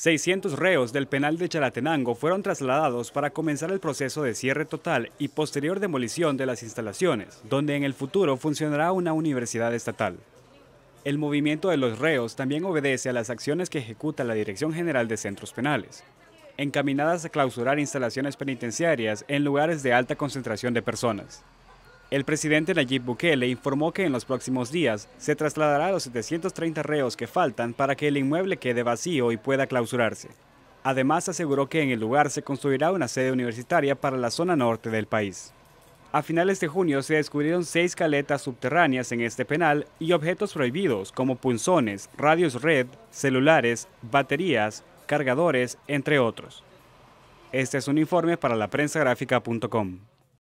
600 reos del penal de Charatenango fueron trasladados para comenzar el proceso de cierre total y posterior demolición de las instalaciones, donde en el futuro funcionará una universidad estatal. El movimiento de los reos también obedece a las acciones que ejecuta la Dirección General de Centros Penales, encaminadas a clausurar instalaciones penitenciarias en lugares de alta concentración de personas. El presidente Nayib Bukele informó que en los próximos días se trasladará a los 730 reos que faltan para que el inmueble quede vacío y pueda clausurarse. Además, aseguró que en el lugar se construirá una sede universitaria para la zona norte del país. A finales de junio se descubrieron seis caletas subterráneas en este penal y objetos prohibidos como punzones, radios red, celulares, baterías, cargadores, entre otros. Este es un informe para la